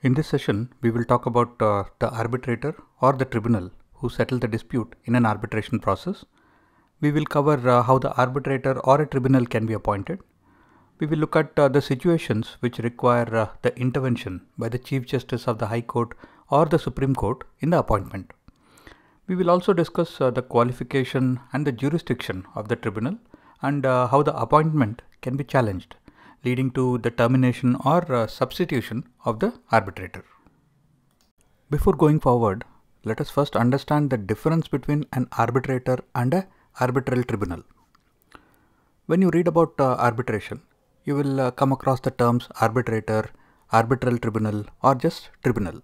In this session, we will talk about uh, the arbitrator or the tribunal who settle the dispute in an arbitration process. We will cover uh, how the arbitrator or a tribunal can be appointed. We will look at uh, the situations which require uh, the intervention by the Chief Justice of the High Court or the Supreme Court in the appointment. We will also discuss uh, the qualification and the jurisdiction of the tribunal and uh, how the appointment can be challenged leading to the termination or uh, substitution of the arbitrator. Before going forward, let us first understand the difference between an arbitrator and an arbitral tribunal. When you read about uh, arbitration, you will uh, come across the terms arbitrator, arbitral tribunal or just tribunal.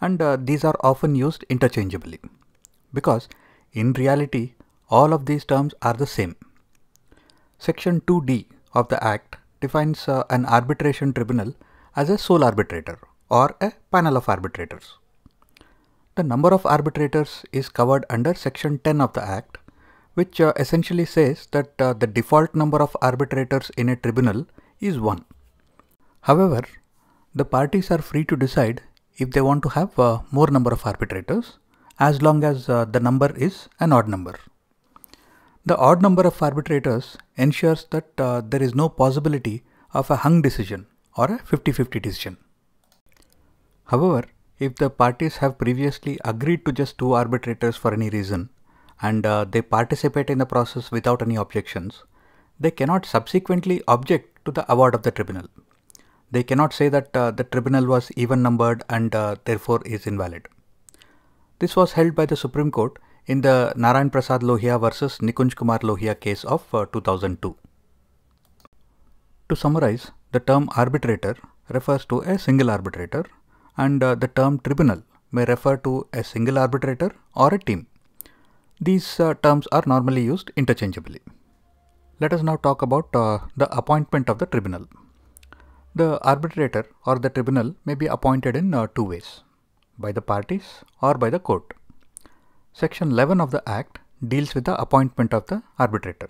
And uh, these are often used interchangeably because in reality all of these terms are the same. Section 2D of the Act defines uh, an arbitration tribunal as a sole arbitrator or a panel of arbitrators. The number of arbitrators is covered under section 10 of the act which uh, essentially says that uh, the default number of arbitrators in a tribunal is 1. However, the parties are free to decide if they want to have uh, more number of arbitrators as long as uh, the number is an odd number. The odd number of arbitrators ensures that uh, there is no possibility of a hung decision or a 50-50 decision. However, if the parties have previously agreed to just two arbitrators for any reason and uh, they participate in the process without any objections, they cannot subsequently object to the award of the tribunal. They cannot say that uh, the tribunal was even numbered and uh, therefore is invalid. This was held by the Supreme Court in the Narayan Prasad Lohia versus Nikunj Kumar Lohia case of uh, 2002. To summarize, the term arbitrator refers to a single arbitrator and uh, the term tribunal may refer to a single arbitrator or a team. These uh, terms are normally used interchangeably. Let us now talk about uh, the appointment of the tribunal. The arbitrator or the tribunal may be appointed in uh, two ways, by the parties or by the court. Section 11 of the Act deals with the appointment of the arbitrator.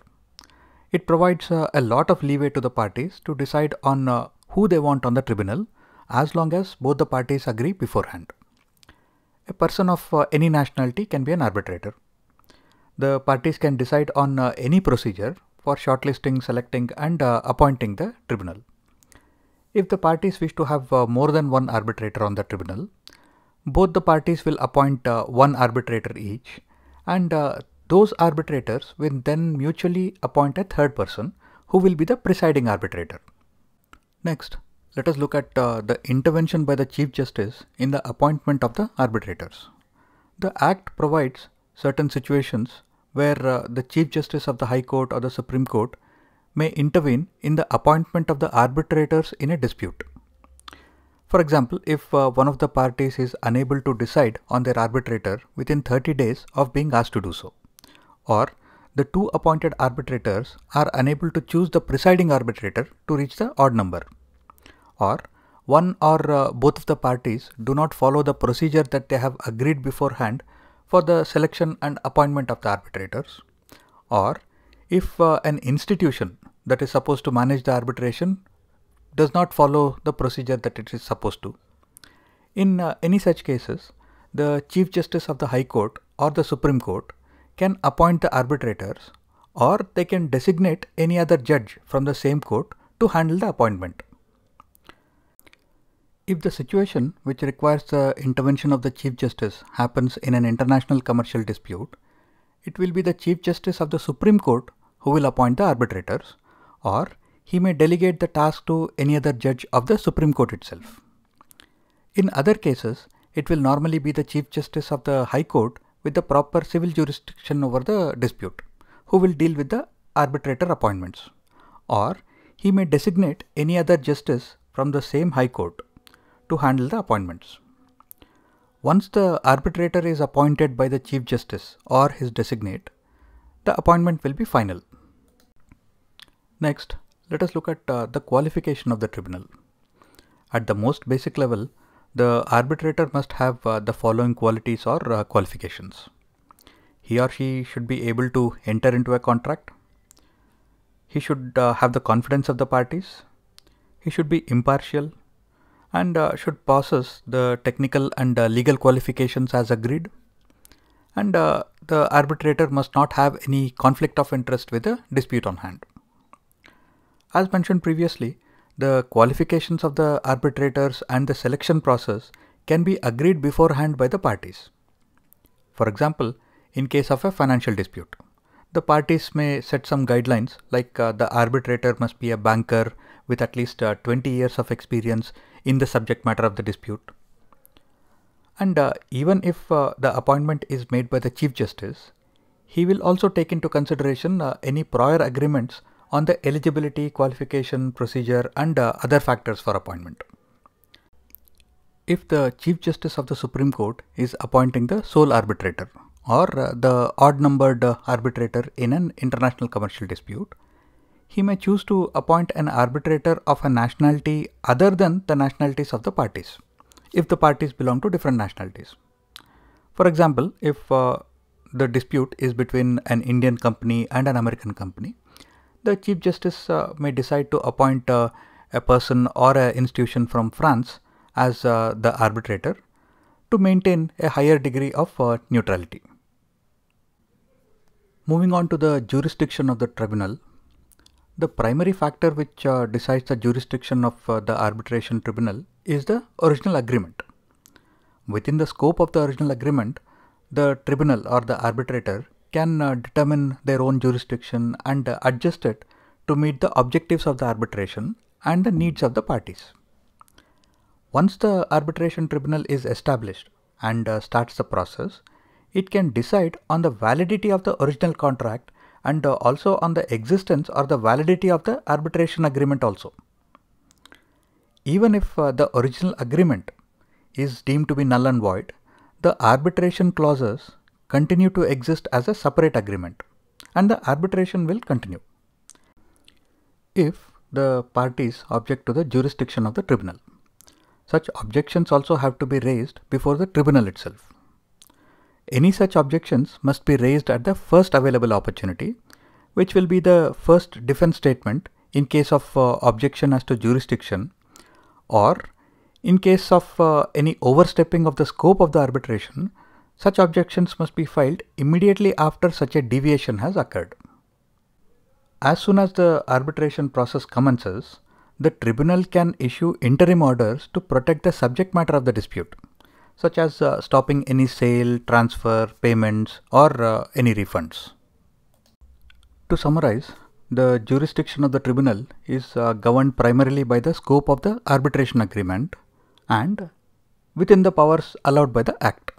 It provides uh, a lot of leeway to the parties to decide on uh, who they want on the tribunal as long as both the parties agree beforehand. A person of uh, any nationality can be an arbitrator. The parties can decide on uh, any procedure for shortlisting, selecting and uh, appointing the tribunal. If the parties wish to have uh, more than one arbitrator on the tribunal, both the parties will appoint uh, one arbitrator each and uh, those arbitrators will then mutually appoint a third person who will be the presiding arbitrator. Next, let us look at uh, the intervention by the Chief Justice in the appointment of the arbitrators. The Act provides certain situations where uh, the Chief Justice of the High Court or the Supreme Court may intervene in the appointment of the arbitrators in a dispute. For example, if uh, one of the parties is unable to decide on their arbitrator within 30 days of being asked to do so, or the two appointed arbitrators are unable to choose the presiding arbitrator to reach the odd number, or one or uh, both of the parties do not follow the procedure that they have agreed beforehand for the selection and appointment of the arbitrators, or if uh, an institution that is supposed to manage the arbitration does not follow the procedure that it is supposed to. In uh, any such cases, the Chief Justice of the High Court or the Supreme Court can appoint the arbitrators or they can designate any other judge from the same court to handle the appointment. If the situation which requires the intervention of the Chief Justice happens in an international commercial dispute, it will be the Chief Justice of the Supreme Court who will appoint the arbitrators, or he may delegate the task to any other judge of the Supreme Court itself. In other cases, it will normally be the Chief Justice of the High Court with the proper civil jurisdiction over the dispute, who will deal with the arbitrator appointments, or he may designate any other justice from the same High Court to handle the appointments. Once the arbitrator is appointed by the Chief Justice or his designate, the appointment will be final. Next, let us look at uh, the qualification of the tribunal. At the most basic level, the arbitrator must have uh, the following qualities or uh, qualifications. He or she should be able to enter into a contract. He should uh, have the confidence of the parties. He should be impartial and uh, should possess the technical and uh, legal qualifications as agreed. And the arbitrator must not have any conflict of interest with a dispute on hand. As mentioned previously, the qualifications of the arbitrators and the selection process can be agreed beforehand by the parties. For example, in case of a financial dispute, the parties may set some guidelines like uh, the arbitrator must be a banker with at least uh, 20 years of experience in the subject matter of the dispute. And uh, even if uh, the appointment is made by the Chief Justice, he will also take into consideration uh, any prior agreements on the eligibility, qualification, procedure and uh, other factors for appointment. If the Chief Justice of the Supreme Court is appointing the sole arbitrator or uh, the odd numbered arbitrator in an international commercial dispute, he may choose to appoint an arbitrator of a nationality other than the nationalities of the parties, if the parties belong to different nationalities. For example, if uh, the dispute is between an Indian company and an American company, the Chief Justice uh, may decide to appoint uh, a person or an institution from France as uh, the arbitrator to maintain a higher degree of neutrality. Moving on to the jurisdiction of the tribunal, the primary factor which uh, decides the jurisdiction of uh, the arbitration tribunal is the original agreement. Within the scope of the original agreement, the tribunal or the arbitrator can uh, determine their own jurisdiction and adjust it to meet the objectives of the arbitration and the needs of the parties. Once the arbitration tribunal is established and uh, starts the process, it can decide on the validity of the original contract and uh, also on the existence or the validity of the arbitration agreement also. Even if the original agreement is deemed to be null and void, the arbitration clauses continue to exist as a separate agreement and the arbitration will continue if the parties object to the jurisdiction of the tribunal. Such objections also have to be raised before the tribunal itself. Any such objections must be raised at the first available opportunity, which will be the first defense statement in case of uh, objection as to jurisdiction or in case of uh, any overstepping of the scope of the arbitration such objections must be filed immediately after such a deviation has occurred. As soon as the arbitration process commences, the tribunal can issue interim orders to protect the subject matter of the dispute, such as uh, stopping any sale, transfer, payments, or uh, any refunds. To summarize, the jurisdiction of the tribunal is uh, governed primarily by the scope of the arbitration agreement and within the powers allowed by the Act.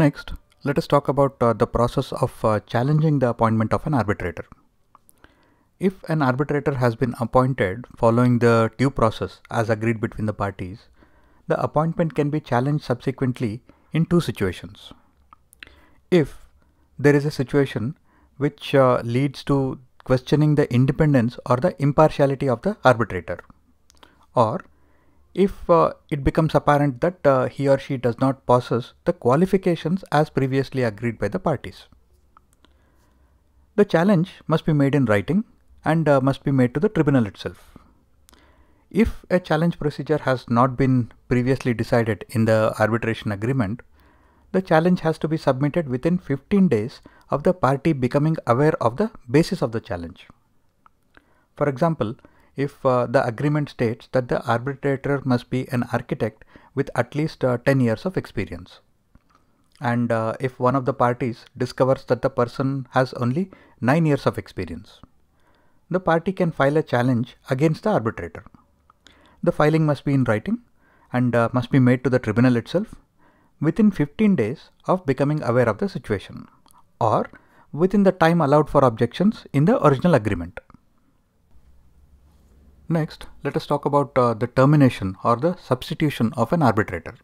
Next, let us talk about uh, the process of uh, challenging the appointment of an arbitrator. If an arbitrator has been appointed following the due process as agreed between the parties, the appointment can be challenged subsequently in two situations. If there is a situation which uh, leads to questioning the independence or the impartiality of the arbitrator, or if uh, it becomes apparent that uh, he or she does not possess the qualifications as previously agreed by the parties. The challenge must be made in writing and uh, must be made to the tribunal itself. If a challenge procedure has not been previously decided in the arbitration agreement, the challenge has to be submitted within 15 days of the party becoming aware of the basis of the challenge. For example, if uh, the agreement states that the arbitrator must be an architect with at least uh, 10 years of experience. And uh, if one of the parties discovers that the person has only 9 years of experience, the party can file a challenge against the arbitrator. The filing must be in writing and uh, must be made to the tribunal itself within 15 days of becoming aware of the situation or within the time allowed for objections in the original agreement. Next, let us talk about uh, the termination or the substitution of an arbitrator.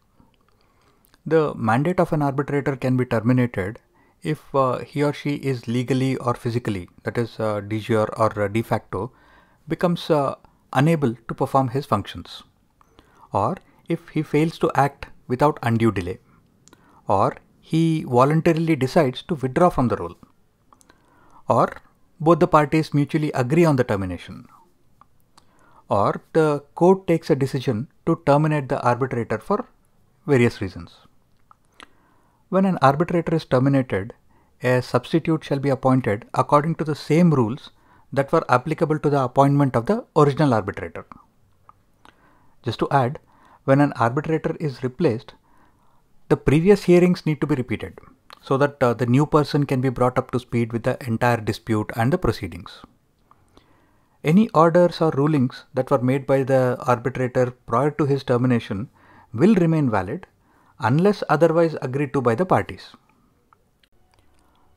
The mandate of an arbitrator can be terminated if uh, he or she is legally or physically, that is uh, de jure or uh, de facto, becomes uh, unable to perform his functions, or if he fails to act without undue delay, or he voluntarily decides to withdraw from the role, or both the parties mutually agree on the termination or the court takes a decision to terminate the arbitrator for various reasons. When an arbitrator is terminated, a substitute shall be appointed according to the same rules that were applicable to the appointment of the original arbitrator. Just to add, when an arbitrator is replaced, the previous hearings need to be repeated so that uh, the new person can be brought up to speed with the entire dispute and the proceedings. Any orders or rulings that were made by the arbitrator prior to his termination will remain valid unless otherwise agreed to by the parties.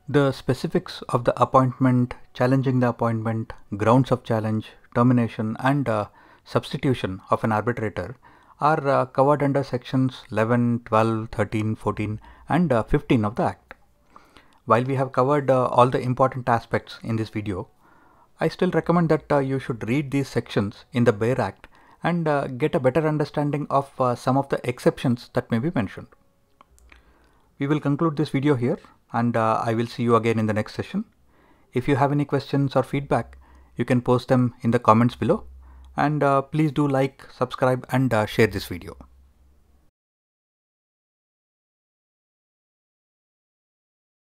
The specifics of the appointment, challenging the appointment, grounds of challenge, termination and uh, substitution of an arbitrator are uh, covered under sections 11, 12, 13, 14 and uh, 15 of the Act. While we have covered uh, all the important aspects in this video, I still recommend that uh, you should read these sections in the Bayer Act and uh, get a better understanding of uh, some of the exceptions that may be mentioned. We will conclude this video here and uh, I will see you again in the next session. If you have any questions or feedback, you can post them in the comments below and uh, please do like, subscribe and uh, share this video.